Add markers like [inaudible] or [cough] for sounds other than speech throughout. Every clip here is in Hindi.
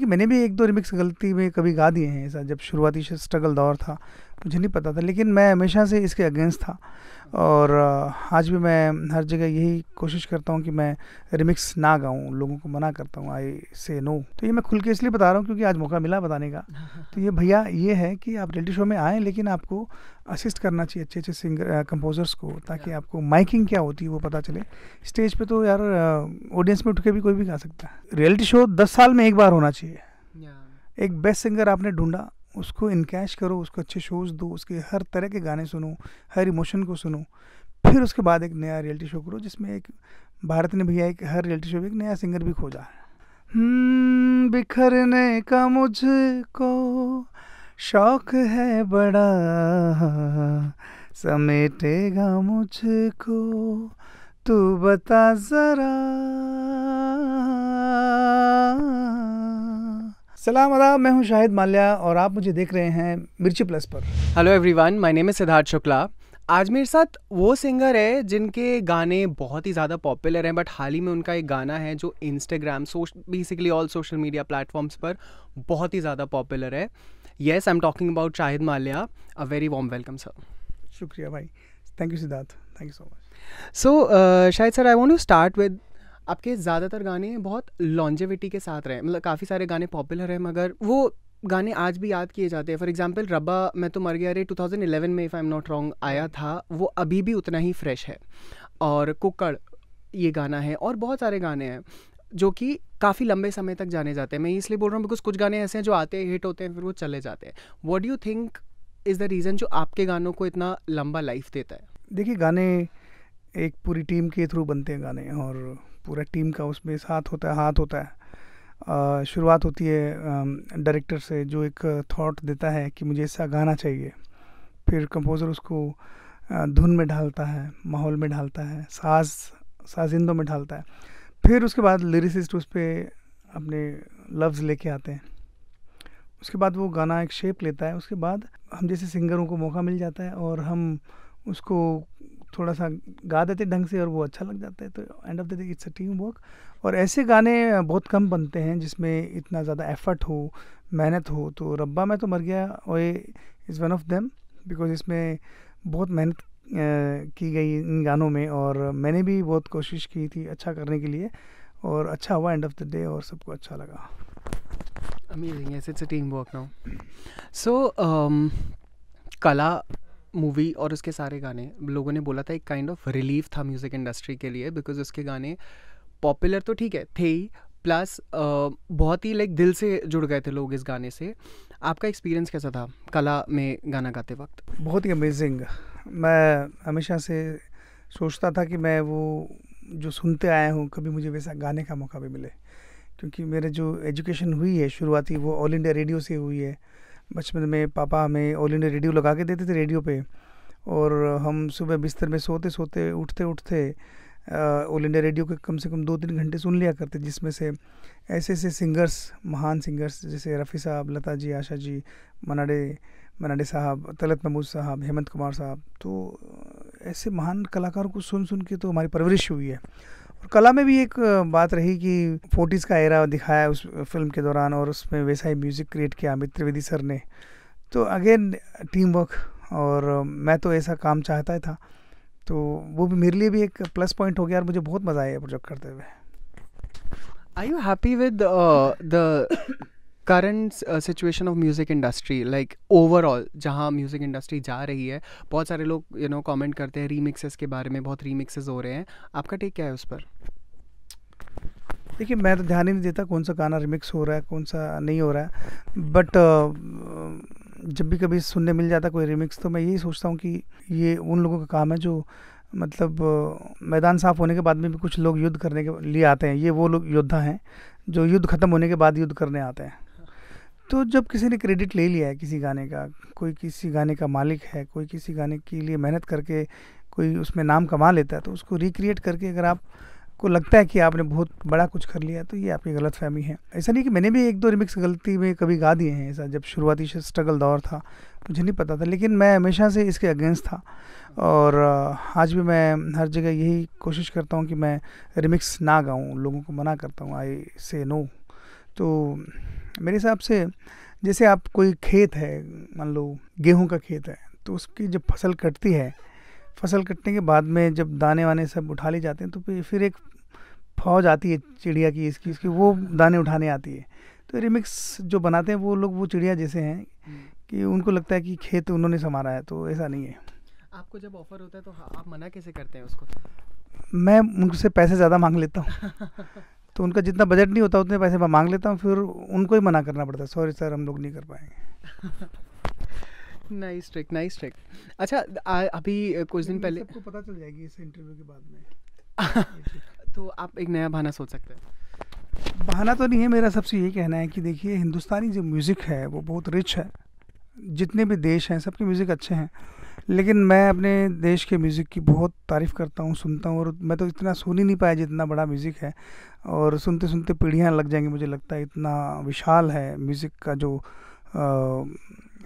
कि मैंने भी एक दो रिमिक्स गलती में कभी गा दिए हैं ऐसा जब शुरुआती स्ट्रगल दौर था मुझे नहीं पता था लेकिन मैं हमेशा से इसके अगेंस्ट था और आज भी मैं हर जगह यही कोशिश करता हूँ कि मैं रिमिक्स ना गाऊँ लोगों को मना करता हूँ आई से नो तो ये मैं खुल के इसलिए बता रहा हूँ क्योंकि आज मौका मिला बताने का तो ये भैया ये है कि आप रियलिटी शो में आएँ लेकिन आपको असिस्ट करना चाहिए अच्छे अच्छे सिंगर कंपोजर्स को ताकि आपको माइकिंग क्या होती है वो पता चले स्टेज पर तो यार ऑडियंस में उठ के भी कोई भी गा सकता है रियलिटी शो दस साल में एक बार होना चाहिए एक बेस्ट सिंगर आपने ढूंढा उसको इनकेश करो उसको अच्छे शोज़ दो उसके हर तरह के गाने सुनो हर इमोशन को सुनो फिर उसके बाद एक नया रियलिटी शो करो जिसमें एक भारत ने भैया एक हर रियलिटी शो में एक नया सिंगर भी खोजा है हम्म, बिखरने का मुझको शौक है बड़ा समेटेगा मुझको तू बता ज़रा सलाम आदाब मैं हूं शाहिद माल्या और आप मुझे देख रहे हैं मिर्ची प्लस पर हेलो एवरीवन माय नेम है सिद्धार्थ शुक्ला आज मेरे साथ वो सिंगर है जिनके गाने बहुत ही ज़्यादा पॉपुलर हैं बट हाल ही में उनका एक गाना है जो इंस्टाग्राम सोश basically all social media platforms पर बहुत ही ज़्यादा पॉपुलर है yes I am talking about Shahid Mallya a very warm welcome sir शुक्रिया भाई thank you Siddharth thank you so much so Shahid sir I want to start with आपके ज़्यादातर गाने बहुत लॉन्जेविटी के साथ रहे मतलब काफ़ी सारे गाने पॉपुलर हैं मगर वो गाने आज भी याद किए जाते हैं फॉर एग्जाम्पल रब्बा मैं तो मर गया रे 2011 में if I am not wrong आया हाँ। था वो अभी भी उतना ही फ्रेश है और कुकड़ ये गाना है और बहुत सारे गाने हैं जो कि काफ़ी लंबे समय तक जाने जाते हैं मैं इसलिए बोल रहा हूँ बिकॉज कुछ गाने ऐसे हैं जो आते हैं हिट होते हैं फिर वो चले जाते हैं what you think is the reason जो आपके गानों को इतना लंबा लाइफ देता है देखिए गाने एक पूरी टीम के थ्रू बनते हैं गाने और पूरा टीम का उसमें साथ होता है हाथ होता है शुरुआत होती है डायरेक्टर से जो एक थॉट देता है कि मुझे ऐसा गाना चाहिए फिर कंपोज़र उसको धुन में ढालता है माहौल में ढालता है साज साजिंदों में ढालता है फिर उसके बाद लिरिसिस्ट उस पर अपने लफ्ज़ लेके आते हैं उसके बाद वो गाना एक शेप लेता है उसके बाद हम जैसे सिंगरों को मौका मिल जाता है और हम उसको थोड़ा सा गा देते ढंग से और वो अच्छा लग जाता है तो end of the day it's a team work और ऐसे गाने बहुत कम बनते हैं जिसमें इतना ज़्यादा एफर्ट हो मेहनत हो तो रब्बा में तो मर गया और is one of them because इसमें बहुत मेहनत की गई इन गानों में और मैंने भी बहुत कोशिश की थी अच्छा करने के लिए और अच्छा हुआ एंड ऑफ द डे और सबको अच्छा लगा amazing it's a team work now so Qala movie और उसके सारे गाने लोगों ने बोला था एक काइंड ऑफ रिलीफ था म्यूज़िक इंडस्ट्री के लिए बिकॉज उसके गाने पॉपुलर तो ठीक है थे ही प्लस बहुत ही लाइक दिल से जुड़ गए थे लोग इस गाने से आपका एक्सपीरियंस कैसा था कला में गाना गाते वक्त बहुत ही अमेजिंग मैं हमेशा से सोचता था कि मैं वो जो सुनते आया हूँ कभी मुझे वैसा गाने का मौका भी मिले क्योंकि मेरे जो एजुकेशन हुई है शुरुआती वो ऑल इंडिया रेडियो से हुई है बचपन में पापा हमें ऑल इंडिया रेडियो लगा के देते थे रेडियो पे और हम सुबह बिस्तर में सोते सोते उठते उठते ऑल इंडिया रेडियो के कम से कम दो तीन घंटे सुन लिया करते जिसमें से ऐसे ऐसे सिंगर्स महान सिंगर्स जैसे रफ़ी साहब लता जी आशा जी मनाडे मनाडे साहब तलत महमूद साहब हेमंत कुमार साहब तो ऐसे महान कलाकारों को सुन सुन के तो हमारी परवरिश हुई है कला में भी एक बात रही कि फोर्टीज़ का एरा दिखाया उस फिल्म के दौरान और उसमें वैसा ही म्यूज़िक क्रिएट किया अमित त्रिवेदी सर ने तो अगेन टीम वर्क और मैं तो ऐसा काम चाहता था तो वो भी मेरे लिए भी एक प्लस पॉइंट हो गया और मुझे बहुत मज़ा आया प्रोजेक्ट करते हुए I you happy with the current situation of music industry like overall जहाँ म्यूज़िक इंडस्ट्री जा रही है बहुत सारे लोग यू नो कमेंट करते हैं रीमिक्सेस के बारे में बहुत रीमिक्सेस हो रहे हैं आपका टेक क्या है उस पर देखिए मैं तो ध्यान ही नहीं देता कौन सा गाना रिमिक्स हो रहा है कौन सा नहीं हो रहा है बट uh, जब भी कभी सुनने मिल जाता कोई रिमिक्स तो मैं यही सोचता हूँ कि ये उन लोगों का काम है जो मतलब uh, मैदान साफ होने के बाद में भी कुछ लोग युद्ध करने के लिए आते हैं ये वो लोग योद्धा हैं जो युद्ध ख़त्म होने के बाद युद्ध करने आते हैं तो जब किसी ने क्रेडिट ले लिया है किसी गाने का कोई किसी गाने का मालिक है कोई किसी गाने के लिए मेहनत करके कोई उसमें नाम कमा लेता है तो उसको रिक्रिएट करके अगर आप को लगता है कि आपने बहुत बड़ा कुछ कर लिया तो ये आपकी गलत फहमी है ऐसा नहीं कि मैंने भी एक दो रिमिक्स गलती में कभी गा दिए हैं ऐसा जब शुरुआती स्ट्रगल दौर था मुझे नहीं पता था लेकिन मैं हमेशा से इसके अगेंस्ट था और आज भी मैं हर जगह यही कोशिश करता हूँ कि मैं रिमिक्स ना गाऊँ लोगों को मना करता हूँ आई से नो तो मेरे हिसाब से जैसे आप कोई खेत है मान लो गेहूं का खेत है तो उसकी जब फसल कटती है फसल कटने के बाद में जब दाने वाने सब उठा ले जाते हैं तो फिर एक फौज आती है चिड़िया की इसकी उसकी वो दाने उठाने आती है तो रिमिक्स जो बनाते हैं वो लोग वो चिड़िया जैसे हैं हम्म। कि उनको लगता है कि खेत उन्होंने संभारा है तो ऐसा नहीं है आपको जब ऑफर होता है तो आप मना कैसे करते हैं उसको मैं उनसे पैसे ज़्यादा मांग लेता हूँ [laughs] तो उनका जितना बजट नहीं होता उतने पैसे मैं मांग लेता हूँ फिर उनको ही मना करना पड़ता है सॉरी सर हम लोग नहीं कर पाएंगे नाइस ट्रिक नाइस ट्रिक अच्छा आ, अभी कुछ दिन पहले आपको पता चल जाएगी इस इंटरव्यू के बाद में [laughs] तो आप एक नया बहाना सोच सकते हैं बहाना तो नहीं है मेरा सबसे यही कहना है कि देखिए हिंदुस्तानी जो म्यूज़िक है वो बहुत रिच है जितने भी देश हैं सबके म्यूज़िक अच्छे हैं लेकिन मैं अपने देश के म्यूज़िक की बहुत तारीफ़ करता हूँ सुनता हूँ और मैं तो इतना सुन ही नहीं पाया जितना बड़ा म्यूज़िक है और सुनते सुनते पीढ़ियाँ लग जाएंगी मुझे लगता है इतना विशाल है म्यूज़िक का जो आ,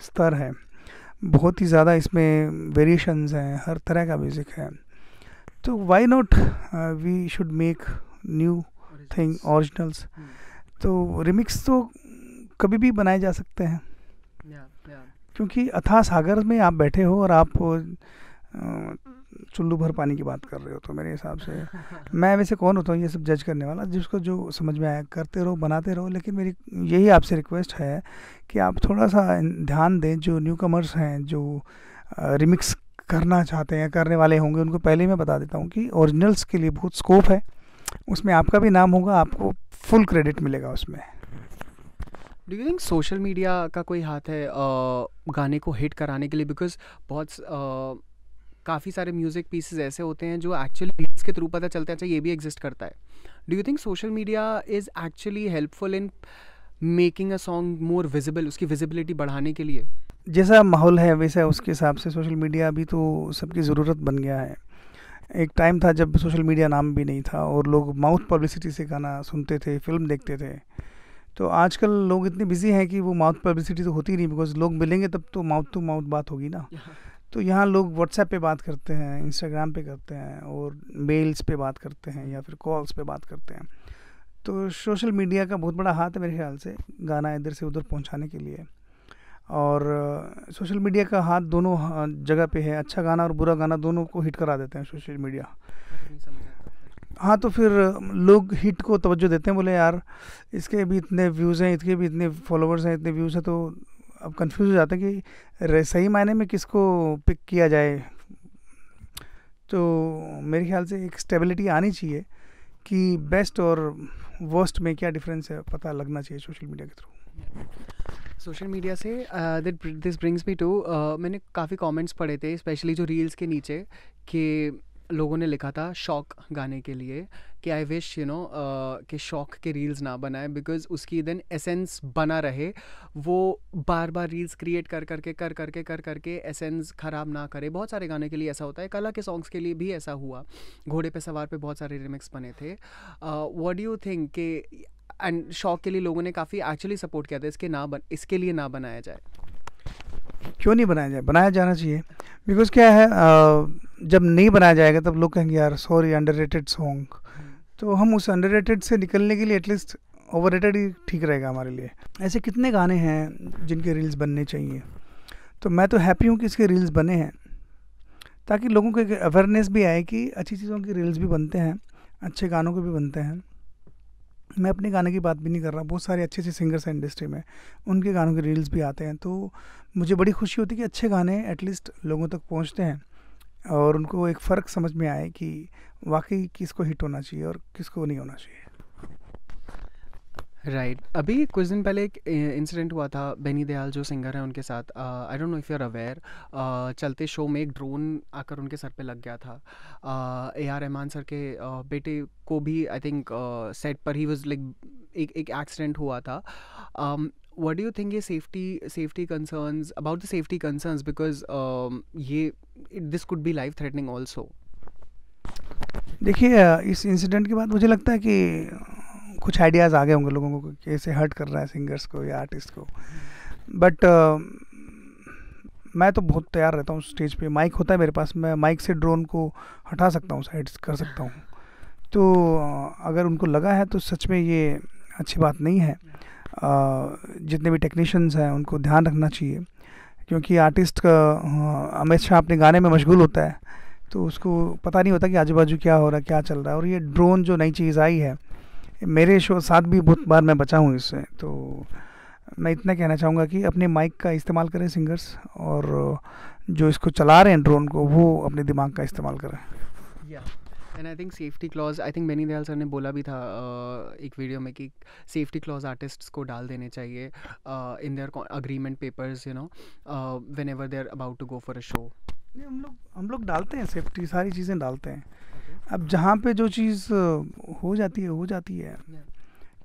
स्तर है बहुत ही ज़्यादा इसमें वेरिएशंस हैं हर तरह का म्यूज़िक है तो why not we should make new thing originals तो रिमिक्स तो कभी भी बनाए जा सकते हैं yeah. क्योंकि अथा सागर में आप बैठे हो और आप चुल्लू भर पानी की बात कर रहे हो तो मेरे हिसाब से [laughs] मैं वैसे कौन होता हूँ ये सब जज करने वाला जिसको जो समझ में आया करते रहो बनाते रहो लेकिन मेरी यही आपसे रिक्वेस्ट है कि आप थोड़ा सा ध्यान दें जो न्यू कमर्स हैं जो रिमिक्स करना चाहते हैं करने वाले होंगे उनको पहले मैं बता देता हूँ कि ओरिजिनल्स के लिए बहुत स्कोप है उसमें आपका भी नाम होगा आपको फुल क्रेडिट मिलेगा उसमें do you think social media का कोई हाथ है uh, गाने को हिट कराने के लिए बिकॉज बहुत uh, काफ़ी सारे म्यूज़िक पीसेज ऐसे होते हैं जो एक्चुअली रील्स के थ्रू पता चलता है अच्छा ये भी एग्जिस्ट करता है do you think social media is actually helpful in making a song more visible उसकी विजिबिलिटी बढ़ाने के लिए जैसा माहौल है वैसा उसके हिसाब से सोशल मीडिया अभी तो सबकी ज़रूरत बन गया है एक टाइम था जब सोशल मीडिया नाम भी नहीं था और लोग माउथ पब्लिसिटी से गाना सुनते थे फिल्म देखते थे तो आजकल लोग इतने बिजी हैं कि वो माउथ पब्लिसिटी तो होती नहीं बिकॉज लोग मिलेंगे तब तो माउथ टू माउथ बात होगी ना तो यहाँ लोग व्हाट्सएप पे बात करते हैं इंस्टाग्राम पे करते हैं और मेल्स पे बात करते हैं या फिर कॉल्स पे बात करते हैं तो सोशल मीडिया का बहुत बड़ा हाथ है मेरे ख्याल से गाना इधर से उधर पहुँचाने के लिए और सोशल मीडिया का हाथ दोनों जगह पे है अच्छा गाना और बुरा गाना दोनों को हिट करा देते हैं सोशल मीडिया हाँ तो फिर लोग हिट को तवज्जो देते हैं बोले यार इसके भी इतने व्यूज़ हैं इसके भी इतने फॉलोवर्स हैं इतने व्यूज़ हैं तो अब कंफ्यूज हो जाते हैं कि सही मायने में किसको पिक किया जाए तो मेरे ख्याल से एक स्टेबिलिटी आनी चाहिए कि बेस्ट और वर्स्ट में क्या डिफरेंस है पता लगना चाहिए सोशल मीडिया के थ्रू सोशल मीडिया से दिस ब्रिंग्स मी टू मैंने काफ़ी कमेंट्स पढ़े थे स्पेशली जो रील्स के नीचे कि लोगों ने लिखा था शौक गाने के लिए कि आई विश यू नो कि शौक के रील्स ना बनाए बिकॉज उसकी देन एसेंस बना रहे वो बार बार रील्स क्रिएट कर करके कर करके कर करके एसेंस ख़राब ना करे बहुत सारे गाने के लिए ऐसा होता है कला के सॉन्ग्स के लिए भी ऐसा हुआ घोड़े पे सवार पे बहुत सारे रिमिक्स बने थे वॉट डू यू थिंक कि एंड शौक के लिए लोगों ने काफ़ी एक्चुअली सपोर्ट किया था इसके ना बन इसके लिए ना बनाया जाए क्यों नहीं बनाया जाए बनाया जाना चाहिए बिकॉज क्या है जब नहीं बनाया जाएगा तब लोग कहेंगे यार सॉरी अंडर रेटेड सॉन्ग तो हम उस अंडर रेटेड से निकलने के लिए एटलीस्ट ओवर रेटेड ही ठीक रहेगा हमारे लिए ऐसे कितने गाने हैं जिनके रील्स बनने चाहिए तो मैं तो हैप्पी हूँ कि इसके रील्स बने हैं ताकि लोगों को एक अवेयरनेस भी आए कि अच्छी चीज़ों की रील्स भी बनते हैं अच्छे गानों के भी बनते हैं मैं अपने गाने की बात भी नहीं कर रहा बहुत सारे अच्छे अच्छे सिंगर्स हैं इंडस्ट्री में उनके गानों के रील्स भी आते हैं तो मुझे बड़ी खुशी होती है कि अच्छे गाने एटलीस्ट लोगों तक पहुंचते हैं और उनको एक फ़र्क समझ में आए कि वाकई किसको हिट होना चाहिए और किसको नहीं होना चाहिए राइट right. अभी कुछ दिन पहले एक इंसिडेंट हुआ था बेनी दयाल जो सिंगर हैं उनके साथ I don't know if you are aware चलते शो में एक ड्रोन आकर उनके सर पे लग गया था ए आर रहमान सर के uh, बेटे को भी आई थिंक सेट पर ही वॉज लाइक एक एक एक्सीडेंट हुआ था um, what do you think safety safety safety concerns about the safety concerns because um, ये this could be life threatening also देखिए इस इंसिडेंट के बाद मुझे लगता है कि कुछ आइडियाज़ आ गए होंगे लोगों को कैसे हर्ट कर रहा है सिंगर्स को या आर्टिस्ट को बट uh, मैं तो बहुत तैयार रहता हूँ स्टेज पे माइक होता है मेरे पास मैं माइक से ड्रोन को हटा सकता हूँ साइड कर सकता हूँ तो uh, अगर उनको लगा है तो सच में ये अच्छी बात नहीं है uh, जितने भी टेक्नीशियंस हैं उनको ध्यान रखना चाहिए क्योंकि आर्टिस्ट का हमेशा uh, अपने गाने में मशगूल होता है तो उसको पता नहीं होता कि आजू बाजू क्या हो रहा है क्या चल रहा है और ये ड्रोन जो नई चीज़ आई है मेरे शो साथ भी बहुत बार मैं बचा हूँ इससे तो मैं इतना कहना चाहूँगा कि अपने माइक का इस्तेमाल करें सिंगर्स और जो इसको चला रहे हैं ड्रोन को वो अपने दिमाग का इस्तेमाल करें yeah. And I think safety clause I think Benny Dayal sir ने बोला भी था uh, एक वीडियो में कि सेफ्टी क्लॉज आर्टिस्ट्स को डाल देने चाहिए in their agreement papers you know whenever they are about to go for a show हम लोग हम लोग डालते हैं सेफ्टी सारी चीज़ें डालते हैं अब जहाँ पे जो चीज़ हो जाती है हो जाती है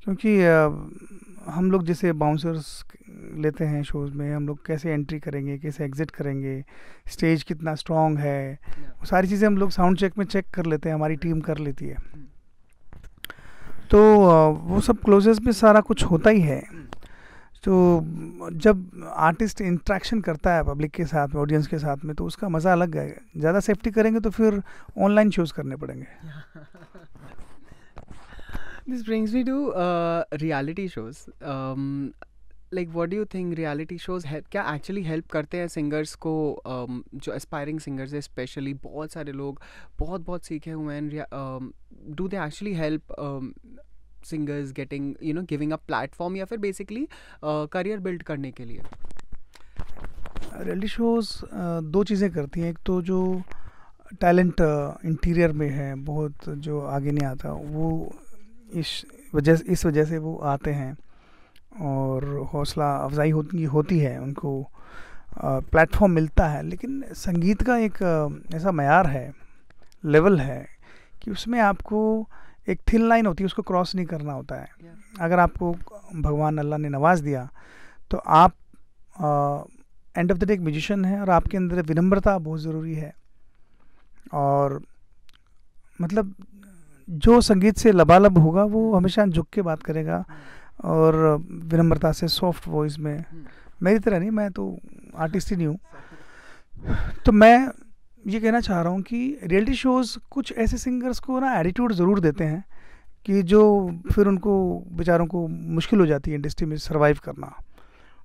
क्योंकि हम लोग जैसे बाउंसर्स लेते हैं शोज़ में हम लोग कैसे एंट्री करेंगे कैसे एग्ज़िट करेंगे स्टेज कितना स्ट्रॉन्ग है वो सारी चीज़ें हम लोग साउंड चेक में चेक कर लेते हैं हमारी टीम कर लेती है hmm. तो वो सब क्लोजेस में सारा कुछ होता ही है hmm. तो जब आर्टिस्ट इंट्रैक्शन करता है पब्लिक के साथ में ऑडियंस के साथ में तो उसका मज़ा अलग है ज़्यादा सेफ्टी करेंगे तो फिर ऑनलाइन शोज़ करने पड़ेंगे this brings me to reality shows like what do you think reality shows help क्या एक्चुअली हेल्प करते हैं सिंगर्स को um, जो एस्पायरिंग सिंगर्स है स्पेशली बहुत सारे लोग बहुत बहुत सीखे हुए हैं do they actually help singers getting you know giving a platform या फिर बेसिकली करियर बिल्ड करने के लिए रियलिटी शोज uh, दो चीज़ें करती हैं एक तो जो टैलेंट इंटीरियर uh, में है बहुत जो आगे नहीं आता वो इस वजह इस वजह से वो आते हैं और हौसला अफजाई होती होती है उनको प्लेटफॉर्म uh, मिलता है लेकिन संगीत का एक ऐसा मैार है लेवल है कि उसमें आपको एक थिन लाइन होती है उसको क्रॉस नहीं करना होता है अगर आपको भगवान अल्लाह ने नवाज़ दिया तो आप एंड ऑफ द डे एक म्यूजिशन है और आपके अंदर विनम्रता बहुत ज़रूरी है और मतलब जो संगीत से लबालब होगा वो हमेशा झुक के बात करेगा और विनम्रता से सॉफ्ट वॉइस में hmm. मेरी तरह नहीं मैं तो आर्टिस्ट ही नहीं हूँ तो मैं ये कहना चाह रहा हूँ कि रियलिटी शोज़ कुछ ऐसे सिंगर्स को ना एटीट्यूड ज़रूर देते हैं कि जो फिर उनको बेचारों को मुश्किल हो जाती है इंडस्ट्री में सर्वाइव करना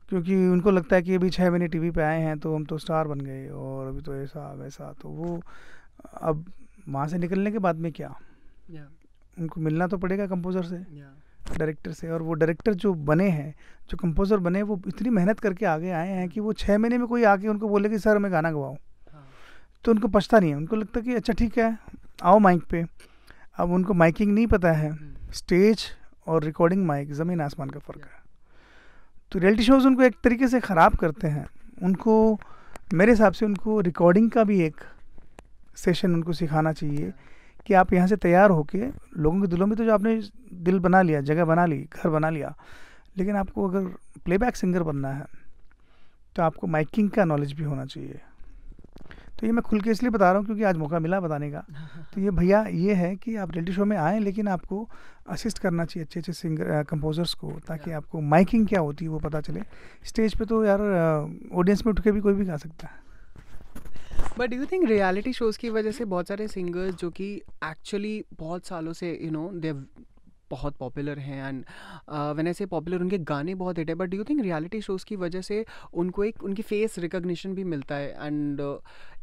क्योंकि उनको लगता है कि अभी छः महीने टीवी पे आए हैं तो हम तो स्टार बन गए और अभी तो ऐसा वैसा तो वो अब वहाँ से निकलने के बाद में क्या yeah. उनको मिलना तो पड़ेगा कंपोज़र से yeah. डायरेक्टर से और वो डायरेक्टर जो बने हैं जो कंपोज़र बने वो इतनी मेहनत करके आगे आए हैं कि वो छः महीने में कोई आके उनको बोले कि सर मैं गाना गवाऊँ तो उनको पछता नहीं है उनको लगता कि अच्छा ठीक है आओ माइक पे अब उनको माइकिंग नहीं पता है स्टेज हम्म। और रिकॉर्डिंग माइक ज़मीन आसमान का फ़र्क है तो रियलिटी शोज़ उनको एक तरीके से ख़राब करते हैं उनको मेरे हिसाब से उनको रिकॉर्डिंग का भी एक सेशन उनको सिखाना चाहिए कि आप यहाँ से तैयार होके लोगों के दिलों में तो जो आपने दिल बना लिया जगह बना ली घर बना लिया लेकिन आपको अगर प्लेबैक सिंगर बनना है तो आपको माइकिंग का नॉलेज भी होना चाहिए तो ये मैं खुल के इसलिए बता रहा हूँ क्योंकि आज मौका मिला बताने का [laughs] तो ये भैया ये है कि आप रियलिटी शो में आएँ लेकिन आपको असिस्ट करना चाहिए अच्छे अच्छे सिंगर कंपोजर्स को ताकि आपको माइकिंग क्या होती है वो पता चले स्टेज पर तो यार ऑडियंस में उठ के भी कोई भी गा सकता है but you think reality shows की वजह से बहुत सारे सिंगर्स जो कि एक्चुअली बहुत सालों से यू नो दे बहुत पॉपुलर हैं एंड वैन ऐसे पॉपुलर उनके गाने बहुत हिट है but do you think reality shows की वजह से उनको एक उनकी फेस रिकग्निशन भी मिलता है and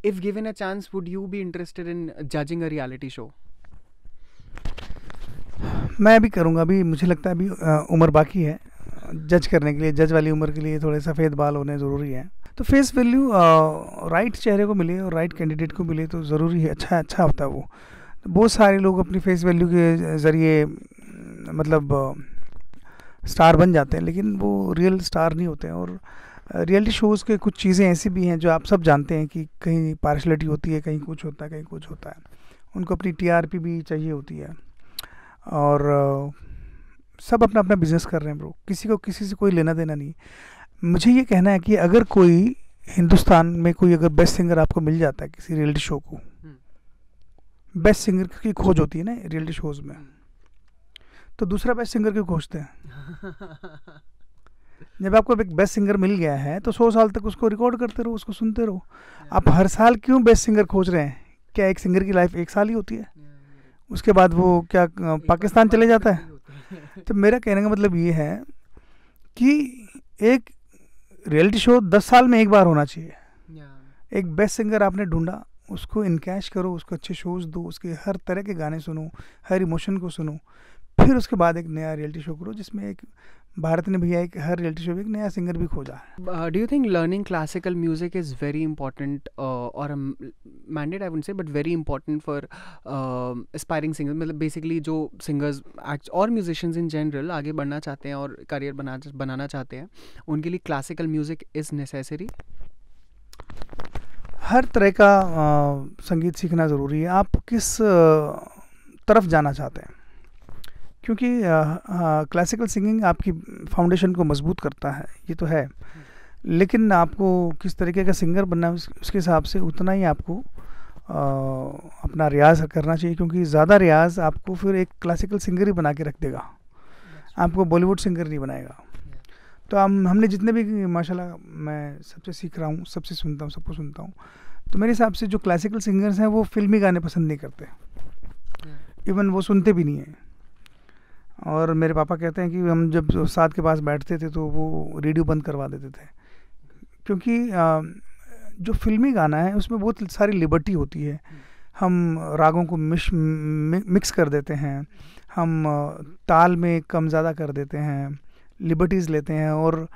if given a chance would you be interested in judging a reality show मैं भी करूँगा अभी मुझे लगता है अभी uh, उम्र बाकी है जज करने के लिए जज वाली उम्र के लिए थोड़े सफ़ेद बाल होने ज़रूरी है तो फेस वैल्यू राइट चेहरे को मिले और राइट कैंडिडेट को मिले तो ज़रूरी है अच्छा अच्छा होता है वो बहुत सारे लोग अपनी फेस वैल्यू के ज़रिए मतलब स्टार बन जाते हैं लेकिन वो रियल स्टार नहीं होते हैं और रियलिटी शोज़ के कुछ चीज़ें ऐसी भी हैं जो आप सब जानते हैं कि कहीं पार्शलिटी होती है कहीं कुछ होता है कहीं कुछ होता है उनको अपनी टीआरपी भी चाहिए होती है और सब अपना अपना बिजनेस कर रहे हैं ब्रो किसी को किसी से कोई लेना देना नहीं मुझे ये कहना है कि अगर कोई हिंदुस्तान में कोई अगर बेस्ट सिंगर आपको मिल जाता है किसी रियलिटी शो को बेस्ट हम्म। सिंगर की खोज होती है ना रियलिटी शोज़ में हम्म। तो दूसरा बेस्ट सिंगर क्यों खोजते हैं जब आपको एक बेस्ट सिंगर मिल गया है तो सौ साल तक उसको रिकॉर्ड करते रहो उसको सुनते रहो आप हर साल क्यों बेस्ट सिंगर खोज रहे हैं क्या एक सिंगर की लाइफ एक साल ही होती है उसके बाद वो क्या तो पाकिस्तान चले जाता है तो मेरा कहने का मतलब ये है कि एक रियलिटी शो दस साल में एक बार होना चाहिए एक बेस्ट सिंगर आपने ढूंढा उसको इनकैश करो उसको अच्छे शोज़ दो उसके हर तरह के गाने सुनो हर इमोशन को सुनो फिर उसके बाद एक नया रियलिटी शो करो जिसमें एक भारत ने भैया एक हर रियलिटी शो में एक नया सिंगर भी खोजा है do you think learning classical music is very important और mandated I would say but very important for aspiring singer मतलब बेसिकली जो सिंगर्स और म्यूजिशियंस इन जनरल आगे बढ़ना चाहते हैं और करियर बना बनाना चाहते हैं उनके लिए क्लासिकल म्यूजिक इज़ नेसेसरी हर तरह का uh, संगीत सीखना ज़रूरी है आप किस uh, तरफ जाना चाहते हैं क्योंकि क्लासिकल सिंगिंग आपकी फाउंडेशन को मजबूत करता है ये तो है लेकिन आपको किस तरीके का सिंगर बनना है उसके हिसाब से उतना ही आपको आ, अपना रियाज करना चाहिए क्योंकि ज़्यादा रियाज आपको फिर एक क्लासिकल सिंगर ही बना के रख देगा आपको बॉलीवुड सिंगर नहीं बनाएगा तो हम हमने जितने भी माशाल्लाह मैं सबसे सीख रहा हूँ सबसे सुनता हूँ सबको सुनता हूँ तो मेरे हिसाब से जो क्लासिकल सिंगर्स हैं वो फिल्मी गाने पसंद नहीं करते इवन वो सुनते भी नहीं हैं और मेरे पापा कहते हैं कि हम जब साथ के पास बैठते थे तो वो रेडियो बंद करवा देते थे क्योंकि जो फिल्मी गाना है उसमें बहुत सारी लिबर्टी होती है हम रागों को मिश मिक्स कर देते हैं हम ताल में कम ज़्यादा कर देते हैं लिबर्टीज़ लेते हैं और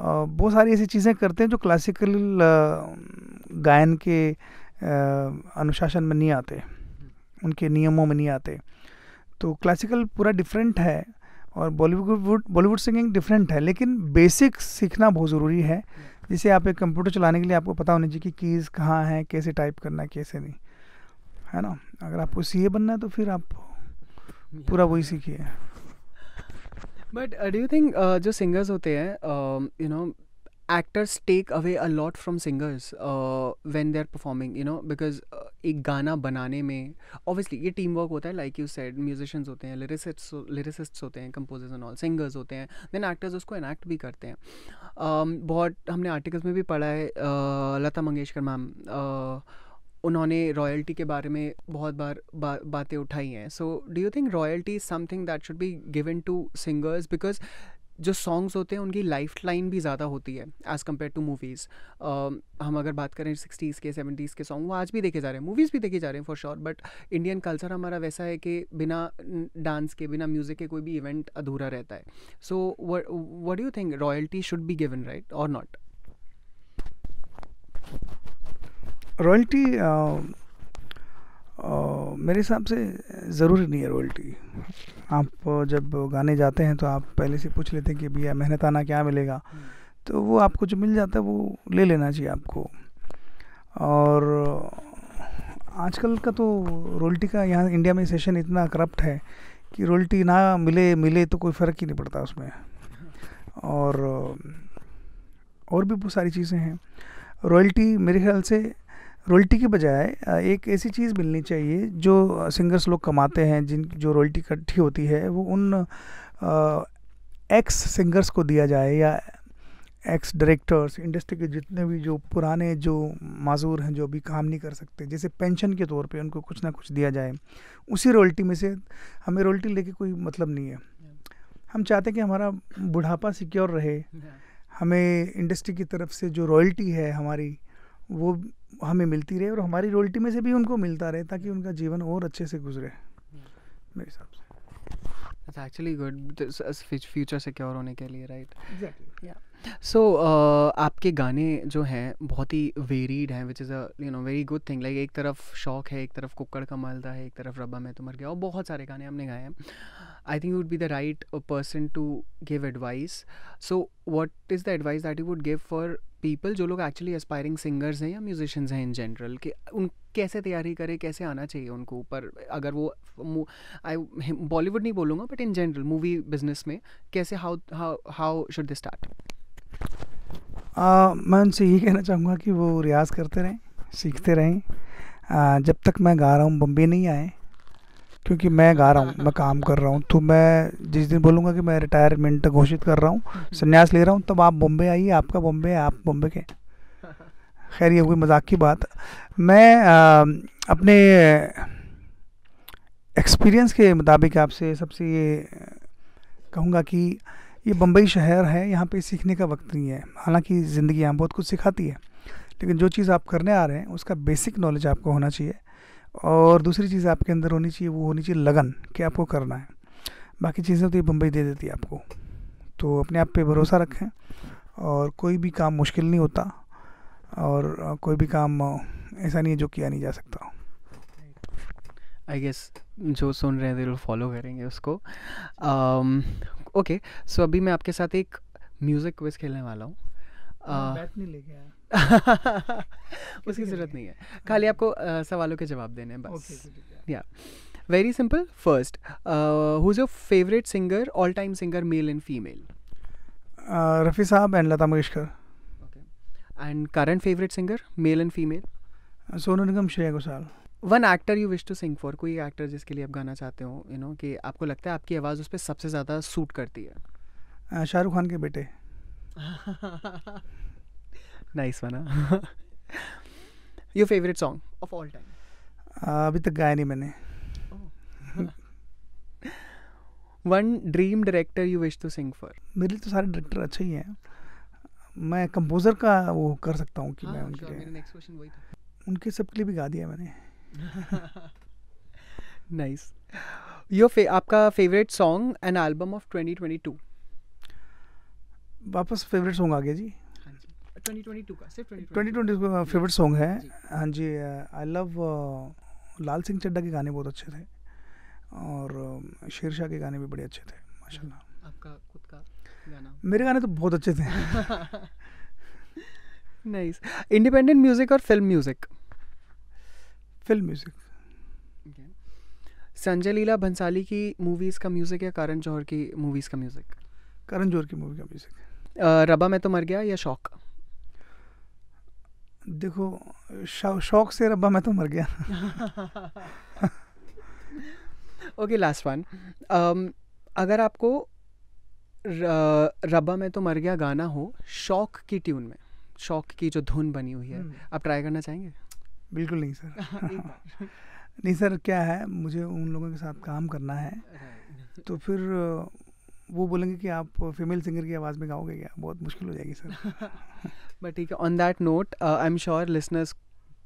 बहुत सारी ऐसी चीज़ें करते हैं जो क्लासिकल गायन के अनुशासन में नहीं आते उनके नियमों में नहीं आते तो क्लासिकल पूरा डिफरेंट है और बॉलीवुड बॉलीवुड सिंगिंग डिफरेंट है लेकिन बेसिक सीखना बहुत ज़रूरी है जिसे आप एक कंप्यूटर चलाने के लिए आपको पता होना चाहिए कि कीज़ कहाँ हैं कैसे टाइप करना है कैसे नहीं है ना अगर आपको सी बनना है तो फिर आप पूरा वही सीखिए बट डू यू थिंक जो सिंगर्स होते हैं you um, know actors take away a lot lot from singers when they are performing you know because एक गाना बनाने में ऑब्वियसली ये टीम वर्क होता है लाइक यू सेड म्यूजिशियंस होते हैं लिरिसिस्ट्स होते हैं कंपोजर्स एंड ऑल सिंगर्स होते हैं देन एक्टर्स उसको इनैक्ट भी करते हैं um, बहुत हमने आर्टिकल्स में भी पढ़ा है uh, Lata Mangeshkar ma'am uh, उन्होंने रॉयल्टी के बारे में बहुत बार बातें उठाई हैं so do you think royalty is something that should be given to singers because जो सॉन्ग्स होते हैं उनकी लाइफ लाइन भी ज़्यादा होती है एज़ कम्पेयर टू मूवीज़ हम अगर बात करें सिक्सटीज़ के सेवेंटीज़ के सॉन्ग वो आज भी देखे जा रहे हैं मूवीज़ भी देखे जा रहे हैं for sure but Indian culture हमारा वैसा है कि बिना डांस के बिना म्यूज़िक के कोई भी इवेंट अधूरा रहता है so what you think royalty should be given right और नॉट रॉयल्टी मेरे हिसाब से ज़रूरी नहीं है रॉयल्टी आप जब गाने जाते हैं तो आप पहले से पूछ लेते हैं कि भैया मेहनताना क्या मिलेगा हम्म। तो वो आपको जो मिल जाता है वो ले लेना चाहिए आपको और आजकल का तो रोल्टी का यहाँ इंडिया में सेशन इतना करप्ट है कि रोल्टी ना मिले मिले तो कोई फ़र्क ही नहीं पड़ता उसमें और और भी बहुत सारी चीज़ें हैं रॉयल्टी मेरे ख्याल से रॉयल्टी के बजाय एक ऐसी चीज़ मिलनी चाहिए जो सिंगर्स लोग कमाते हैं जिन जो रॉयल्टी इकट्ठी होती है वो उन एक्स सिंगर्स को दिया जाए या एक्स डायरेक्टर्स इंडस्ट्री के जितने भी जो पुराने जो माजूर हैं जो अभी काम नहीं कर सकते जैसे पेंशन के तौर पे उनको कुछ ना कुछ दिया जाए उसी रॉयल्टी में से हमें रॉयल्टी लेके कोई मतलब नहीं है हम चाहते हैं कि हमारा बुढ़ापा सिक्योर रहे हमें इंडस्ट्री की तरफ से जो रॉयल्टी है हमारी वो हमें मिलती रहे और हमारी रोल्टी में से भी उनको मिलता रहे ताकि उनका जीवन और अच्छे से गुजरे hmm. मेरे हिसाब से it's actually good future secure होने के लिए राइट सो uh, आपके गाने जो हैं बहुत ही वेरीड हैं which is a you know very good thing like एक तरफ शौक है एक तरफ कुकड़ का मालदा है एक तरफ रब्बा में मर गया और बहुत सारे गाने हमने गाए हैं I think would be the right person to give advice so what is the advice that you would give for people जो लोग एक्चुअली एस्पायरिंग सिंगर्स हैं या म्यूजिशंस हैं इन जनरल कि उन कैसे तैयारी करें कैसे आना चाहिए उनको ऊपर अगर वो आई बॉलीवुड नहीं बोलूँगा but in general movie business में कैसे how how should they start मैं उनसे यही कहना चाहूँगा कि वो रियाज करते रहें सीखते रहें जब तक मैं गा रहा हूँ बम्बे नहीं आए क्योंकि मैं गा रहा हूँ हाँ, हाँ। मैं काम कर रहा हूँ तो मैं जिस दिन बोलूँगा कि मैं रिटायरमेंट घोषित कर रहा हूँ हम्म। संन्यास ले रहा हूँ तब आप बॉम्बे आइए आपका बॉम्बे है आप बॉम्बे के खैर ये हुई मजाक की बात मैं आ, अपने एक्सपीरियंस के मुताबिक आपसे सबसे ये कहूँगा कि ये बम्बई शहर है यहाँ पे सीखने का वक्त नहीं है हालांकि ज़िंदगी यहाँ बहुत कुछ सिखाती है लेकिन जो चीज़ आप करने आ रहे हैं उसका बेसिक नॉलेज आपको होना चाहिए और दूसरी चीज़ आपके अंदर होनी चाहिए वो होनी चाहिए लगन कि आपको करना है बाकी चीज़ें तो ये बम्बई दे देती है आपको तो अपने आप पे भरोसा रखें और कोई भी काम मुश्किल नहीं होता और कोई भी काम ऐसा नहीं है जो किया नहीं जा सकता आई गेस जो सुन रहे हैं फॉलो करेंगे उसको ओके um, सो अभी मैं आपके साथ एक म्यूज़िक क्विज खेलने वाला हूँ हाँ, uh, बैट नहीं लेके आया [laughs] उसकी जरूरत नहीं है खाली आपको सवालों के जवाब देने हैं बस या very simple first who is your favourite singer all time singer male and female Rafi साहब and Lata Mangeshkar and current favourite singer male and female Sonu Nigam Shreya Ghoshal one actor you wish to sing for कोई एक्टर जिसके लिए आप गाना चाहते हो यू नो कि आपको लगता है आपकी आवाज़ उस पर सबसे ज़्यादा सूट करती है शाहरुख खान के बेटे [laughs] nice wanna your favourite song of all time अभी तक गाया नहीं मैंने one dream director you wish to sing for मेरे तो सारे डायरेक्टर अच्छे ही हैं मैं कंपोजर का वो कर सकता हूँ कि हाँ, मैं उनके लिए उनके सबके लिए भी गा दिया मैंने नाइस यो फे आपका favourite song and album of 2022 वापस फेवरेट सॉन्ग आ गया जी फेवरेट सॉन्ग uh, है हाँ जी आई लव लाल सिंह चड्डा के गाने बहुत अच्छे थे और um, शेर शाह के गाने भी बड़े अच्छे थे माशाल्लाह आपका खुद का गाना मेरे गाने तो बहुत अच्छे थे नाइस इंडिपेंडेंट म्यूजिक और film music film music Sanjay Leela Bhansali की मूवीज़ का म्यूज़िक या करण जौहर की मूवीज़ का म्यूज़िक करण जौहर की मूवी का म्यूज़िक रबा मैं तो मर गया या शौक देखो शौक से रब्बा मैं तो मर गया ओके लास्ट वन अगर आपको रब्बा मैं तो मर गया गाना हो शौक की ट्यून में शौक की जो धुन बनी हुई है हम्म। आप ट्राई करना चाहेंगे बिल्कुल नहीं सर [laughs] नहीं सर क्या है मुझे उन लोगों के साथ काम करना है तो फिर वो बोलेंगे कि आप फीमेल सिंगर की आवाज़ में गाओगे क्या बहुत मुश्किल हो जाएगी सर बट [laughs] ठीक है on that note I am sure listeners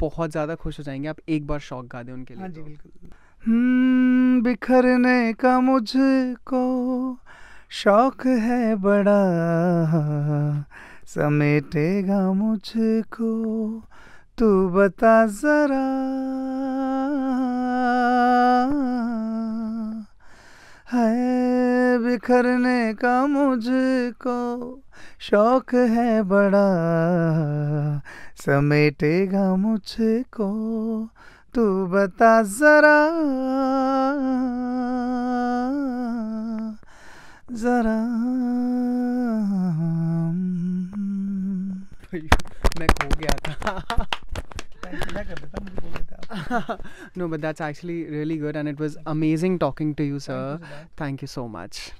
बहुत ज़्यादा खुश हो जाएंगे आप एक बार शौक गा दें उनके लिए हाँ जी तो। बिल्कुल हम्म, बिखरने का मुझको शौक है बड़ा समेटेगा मुझको तू बता जरा है बिखरने का मुझको शौक है बड़ा समेटेगा मुझको तू बता जरा जरा [laughs] मैं खो गया था मैं कर देता मुझे [laughs] no, but that's actually really good, and it was amazing talking to you, sir. Thank you, Thank you so much.